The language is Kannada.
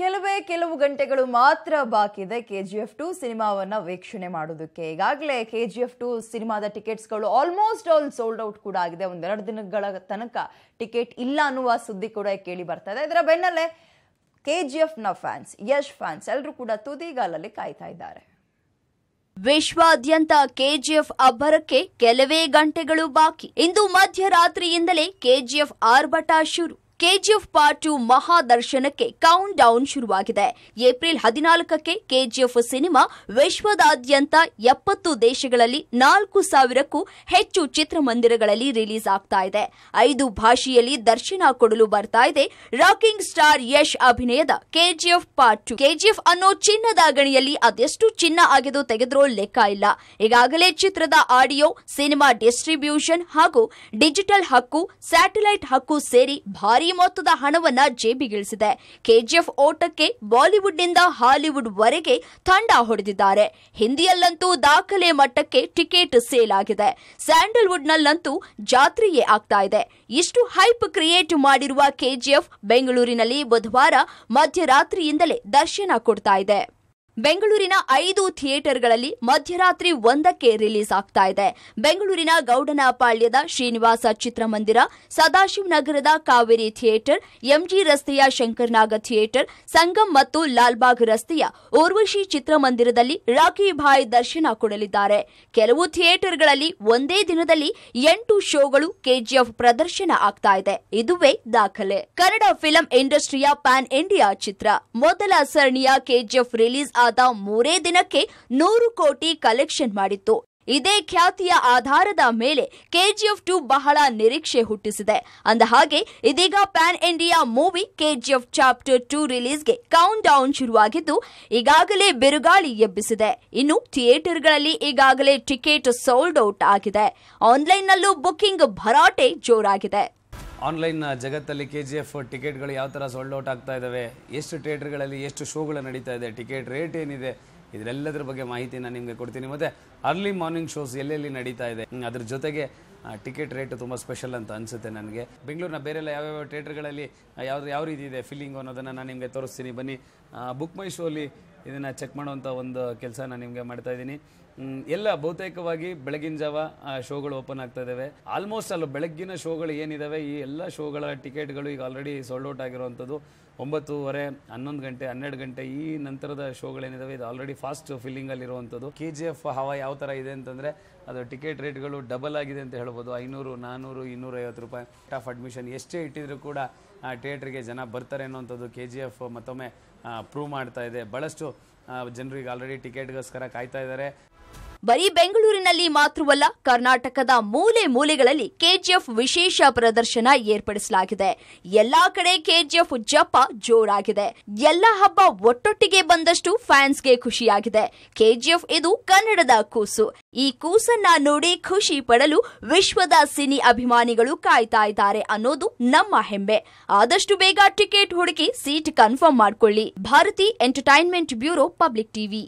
ಕೆಲವೇ ಕೆಲವು ಗಂಟೆಗಳು ಮಾತ್ರ ಬಾಕಿ ಇದೆ ಕೆ ಜಿ ಎಫ್ ಟು ಸಿನಿಮಾವನ್ನು ವೀಕ್ಷಣೆ ಮಾಡೋದಕ್ಕೆ ಈಗಾಗಲೇ ಕೆ ಜಿ ಎಫ್ ಟು ಸಿನಿಮಾದ ಟಿಕೆಟ್ಸ್ಗಳು ಆಲ್ಮೋಸ್ಟ್ ಆಲ್ ಸೋಲ್ಡ್ ಔಟ್ ಕೂಡ ಆಗಿದೆ ಒಂದೆರಡು ದಿನಗಳ ತನಕ ಟಿಕೆಟ್ ಇಲ್ಲ ಅನ್ನುವ ಸುದ್ದಿ ಕೂಡ ಕೇಳಿ ಬರ್ತಾ ಇದೆ ಇದರ ಬೆನ್ನಲ್ಲೇ ಕೆ ಜಿ ಎಫ್ನ ಫ್ಯಾನ್ಸ್ ಯಶ್ ಫ್ಯಾನ್ಸ್ ಎಲ್ಲರೂ ಕೂಡ ತುದಿಗಾಲಲ್ಲಿ ಕಾಯ್ತಾ ಇದ್ದಾರೆ ವಿಶ್ವಾದ್ಯಂತ ಕೆಜಿಎಫ್ ಅಬ್ಬರಕ್ಕೆ ಕೆಲವೇ ಗಂಟೆಗಳು ಬಾಕಿ ಇಂದು ಮಧ್ಯರಾತ್ರಿಯಿಂದಲೇ ಕೆಜಿಎಫ್ ಆರ್ಭಟ ಶುರು ಕೆಜಿಎಫ್ ಪಾರ್ಟ್ ಟು ಮಹಾದರ್ಶನಕ್ಕೆ ಕೌಂಟ್ ಡೌನ್ ಶುರುವಾಗಿದೆ ಏಪ್ರಿಲ್ ಹದಿನಾಲ್ಕಕ್ಕೆ ಕೆಜಿಎಫ್ ಸಿನಿಮಾ ವಿಶ್ವದಾದ್ಯಂತ ಎಪ್ಪತ್ತು ದೇಶಗಳಲ್ಲಿ ನಾಲ್ಕು ಸಾವಿರಕ್ಕೂ ಹೆಚ್ಚು ಚಿತ್ರಮಂದಿರಗಳಲ್ಲಿ ರಿಲೀಸ್ ಆಗ್ತಾ ಇದೆ ಐದು ಭಾಷೆಯಲ್ಲಿ ದರ್ಶನ ಕೊಡಲು ಬರ್ತಾ ಇದೆ ರಾಕಿಂಗ್ ಸ್ಟಾರ್ ಯಶ್ ಅಭಿನಯದ ಕೆಜಿಎಫ್ ಪಾರ್ಟ್ ಟು ಕೆಜಿಎಫ್ ಅನ್ನೋ ಚಿನ್ನದ ಗಣಿಯಲ್ಲಿ ಅದೆಷ್ಟು ಚಿನ್ನ ಆಗಿದ್ದು ತೆಗೆದ್ರೋ ಲೆಕ್ಕ ಇಲ್ಲ ಈಗಾಗಲೇ ಚಿತ್ರದ ಆಡಿಯೋ ಸಿನಿಮಾ ಡಿಸ್ಟ್ರಿಬ್ಯೂಷನ್ ಹಾಗೂ ಡಿಜಿಟಲ್ ಹಕ್ಕು ಸ್ಯಾಟಲೈಟ್ ಹಕ್ಕು ಸೇರಿ ಭಾರಿ ಈ ಮೊತ್ತದ ಹಣವನ್ನ ಜೇಬಿಗಿಳಿಸಿದೆ ಕೆಜಿಎಫ್ ಓಟಕ್ಕೆ ಬಾಲಿವುಡ್ನಿಂದ ಹಾಲಿವುಡ್ ವರೆಗೆ ತಂಡ ಹೊಡೆದಿದ್ದಾರೆ ಹಿಂದಿಯಲ್ಲಂತೂ ದಾಖಲೆ ಮಟ್ಟಕ್ಕೆ ಟಿಕೆಟ್ ಸೇಲ್ ಆಗಿದೆ ಸ್ಯಾಂಡಲ್ವುಡ್ನಲ್ಲಂತೂ ಜಾತ್ರೆಯೇ ಆಗ್ತಾ ಇದೆ ಇಷ್ಟು ಹೈಪ್ ಕ್ರಿಯೇಟ್ ಮಾಡಿರುವ ಕೆಜಿಎಫ್ ಬೆಂಗಳೂರಿನಲ್ಲಿ ಬುಧವಾರ ಮಧ್ಯರಾತ್ರಿಯಿಂದಲೇ ದರ್ಶನ ಕೊಡ್ತಾ ಇದೆ ಬೆಂಗಳೂರಿನ ಐದು ಥಿಯೇಟರ್ಗಳಲ್ಲಿ ಮಧ್ಯರಾತ್ರಿ ಒಂದಕ್ಕೆ ರಿಲೀಸ್ ಆಗ್ತಾ ಇದೆ ಬೆಂಗಳೂರಿನ ಗೌಡನಪಾಳ್ಯದ ಶ್ರೀನಿವಾಸ ಚಿತ್ರಮಂದಿರ ಸದಾಶಿವನಗರದ ಕಾವೇರಿ ಥಿಯೇಟರ್ ಎಂಜಿ ರಸ್ತೆಯ ಶಂಕರ್ನಾಗ ಥಿಯೇಟರ್ ಸಂಗಮ್ ಮತ್ತು ಲಾಲ್ಬಾಗ್ ರಸ್ತೆಯ ಊರ್ವಶಿ ಚಿತ್ರಮಂದಿರದಲ್ಲಿ ರಾಖಿ ಭಾಯ್ ದರ್ಶನ ಕೊಡಲಿದ್ದಾರೆ ಕೆಲವು ಥಿಯೇಟರ್ಗಳಲ್ಲಿ ಒಂದೇ ದಿನದಲ್ಲಿ ಎಂಟು ಶೋಗಳು ಕೆಜಿಎಫ್ ಪ್ರದರ್ಶನ ಆಗ್ತಾ ಇದೆ ಇದುವೇ ದಾಖಲೆ ಕನ್ನಡ ಫಿಲಂ ಇಂಡಸ್ಟ್ರಿಯ ಪ್ಯಾನ್ ಇಂಡಿಯಾ ಚಿತ್ರ ಮೊದಲ ಸರಣಿಯ ಕೆಜಿಎಫ್ ರಿಲೀಸ್ ಆದ ಮೂರೇ ದಿನಕ್ಕೆ ನೂರು ಕೋಟಿ ಕಲೆಕ್ಷನ್ ಮಾಡಿತ್ತು ಇದೇ ಖ್ಯಾತಿಯ ಆಧಾರದ ಮೇಲೆ ಕೆಜಿಎಫ್ ಟು ಬಹಳ ನಿರೀಕ್ಷೆ ಹುಟ್ಟಿಸಿದೆ ಅಂದ ಹಾಗೆ ಇದೀಗ pan India movie KGF chapter two ರಿಲೀಸ್ಗೆ ಕೌಂಟ್ ಡೌನ್ ಶುರುವಾಗಿದ್ದು ಈಗಾಗಲೇ ಬಿರುಗಾಳಿ ಎಬ್ಬಿಸಿದೆ ಇನ್ನು ಥಿಯೇಟರ್ಗಳಲ್ಲಿ ಈಗಾಗಲೇ ಟಿಕೆಟ್ ಸೋಲ್ಡ್ ಔಟ್ ಆಗಿದೆ ಆನ್ಲೈನ್ನಲ್ಲೂ ಬುಕ್ಕಿಂಗ್ ಭರಾಟೆ ಜೋರಾಗಿದೆ ಆನ್ಲೈನ್ ಜಗತ್ತಲ್ಲಿ ಕೆ ಜಿ ಎಫ್ ಟಿಕೆಟ್ಗಳು ಯಾವ ಥರ ಸೋಲ್ಡ್ ಔಟ್ ಆಗ್ತಾ ಇದ್ದಾವೆ ಎಷ್ಟು ಥಿಯೇಟ್ರ್ಗಳಲ್ಲಿ ಎಷ್ಟು ಶೋಗಳು ನಡೀತಾ ಇದೆ ಟಿಕೆಟ್ ರೇಟ್ ಏನಿದೆ ಇದರೆಲ್ಲದರ ಬಗ್ಗೆ ಮಾಹಿತಿ ನಾನು ನಿಮಗೆ ಕೊಡ್ತೀನಿ ಮತ್ತು ಅರ್ಲಿ ಮಾರ್ನಿಂಗ್ ಶೋಸ್ ಎಲ್ಲೆಲ್ಲಿ ನಡೀತಾ ಇದೆ ಅದ್ರ ಜೊತೆಗೆ ಟಿಕೆಟ್ ರೇಟ್ ತುಂಬ ಸ್ಪೆಷಲ್ ಅಂತ ಅನಿಸುತ್ತೆ ನನಗೆ ಬೆಂಗಳೂರಿನ ಬೇರೆಲ್ಲ ಯಾವ್ಯಾವ ಥಿಯೇಟ್ರ್ಗಳಲ್ಲಿ ಯಾವ ಯಾವ ರೀತಿ ಇದೆ ಫೀಲಿಂಗ್ ಅನ್ನೋದನ್ನು ನಾನು ನಿಮಗೆ ತೋರಿಸ್ತೀನಿ ಬನ್ನಿ ಬುಕ್ ಮೈ ಶೋಲಿ ಇದನ್ನು ಚೆಕ್ ಮಾಡುವಂಥ ಒಂದು ಕೆಲಸ ನಾನು ನಿಮಗೆ ಮಾಡ್ತಾ ಇದ್ದೀನಿ ಎಲ್ಲ ಬಹುತೇಕವಾಗಿ ಬೆಳಗಿನ ಜಾವ ಶೋಗಳು ಓಪನ್ ಆಗ್ತಾ ಇದ್ದಾವೆ ಆಲ್ಮೋಸ್ಟ್ ಅಲ್ಲ ಬೆಳಗ್ಗಿನ ಶೋಗಳು ಏನಿದ್ದಾವೆ ಈ ಎಲ್ಲ ಶೋಗಳ ಟಿಕೆಟ್ಗಳು ಈಗ ಆಲ್ರೆಡಿ ಸೋಲ್ಡ್ ಔಟ್ ಆಗಿರುವಂಥದ್ದು ಒಂಬತ್ತೂವರೆ ಹನ್ನೊಂದು ಗಂಟೆ ಹನ್ನೆರಡು ಗಂಟೆ ಈ ನಂತರದ ಶೋಗಳೇನಿದಾವೆ ಇದು ಆಲ್ರೆಡಿ ಫಾಸ್ಟ್ ಇರುವಂಥದ್ದು ಕೆ ಜಿ ಎಫ್ ಹವಾ ಯಾವ ಥರ ಇದೆ ಅಂತಂದರೆ ಅದು ಟಿಕೆಟ್ ರೇಟ್ಗಳು ಡಬಲ್ ಆಗಿದೆ ಅಂತ ಹೇಳ್ಬೋದು ಐನೂರು ನಾನ್ನೂರು ಇನ್ನೂರೈವತ್ತು ರೂಪಾಯಿ ಆಫ್ ಅಡ್ಮಿಷನ್ ಎಷ್ಟೇ ಇಟ್ಟಿದ್ರು ಕೂಡ ಥಿಯೇಟ್ರಿಗೆ ಜನ ಬರ್ತಾರೆ ಅನ್ನೋವಂಥದ್ದು ಕೆ ಜಿ ಎಫ್ ಮತ್ತೊಮ್ಮೆ ಪ್ರೂವ್ ಮಾಡ್ತಾ ಇದೆ ಭಾಳಷ್ಟು ಜನರಿಗೆ ಆಲ್ರೆಡಿ ಟಿಕೆಟ್ಗೋಸ್ಕರ ಕಾಯ್ತಾ ಇದ್ದಾರೆ ಬರೀ ಬೆಂಗಳೂರಿನಲ್ಲಿ ಮಾತ್ರವಲ್ಲ ಕರ್ನಾಟಕದ ಮೂಲೆ ಮೂಲೆಗಳಲ್ಲಿ ಕೆಜಿಎಫ್ ವಿಶೇಷ ಪ್ರದರ್ಶನ ಏರ್ಪಡಿಸಲಾಗಿದೆ ಎಲ್ಲಾ ಕಡೆ ಕೆಜಿಎಫ್ ಜಪ ಜೋರಾಗಿದೆ ಎಲ್ಲ ಹಬ್ಬ ಒಟ್ಟೊಟ್ಟಿಗೆ ಬಂದಷ್ಟು ಫ್ಯಾನ್ಸ್ಗೆ ಖುಷಿಯಾಗಿದೆ ಕೆಜಿಎಫ್ ಇದು ಕನ್ನಡದ ಕೂಸು ಈ ಕೂಸನ್ನ ನೋಡಿ ಖುಷಿ ಪಡಲು ವಿಶ್ವದ ಸಿನಿ ಅಭಿಮಾನಿಗಳು ಕಾಯ್ತಾ ಇದ್ದಾರೆ ಅನ್ನೋದು ನಮ್ಮ ಹೆಮ್ಮೆ ಆದಷ್ಟು ಬೇಗ ಟಿಕೆಟ್ ಹುಡುಕಿ ಸೀಟ್ ಕನ್ಫರ್ಮ್ ಮಾಡ್ಕೊಳ್ಳಿ Bharathi entertainment bureau public TV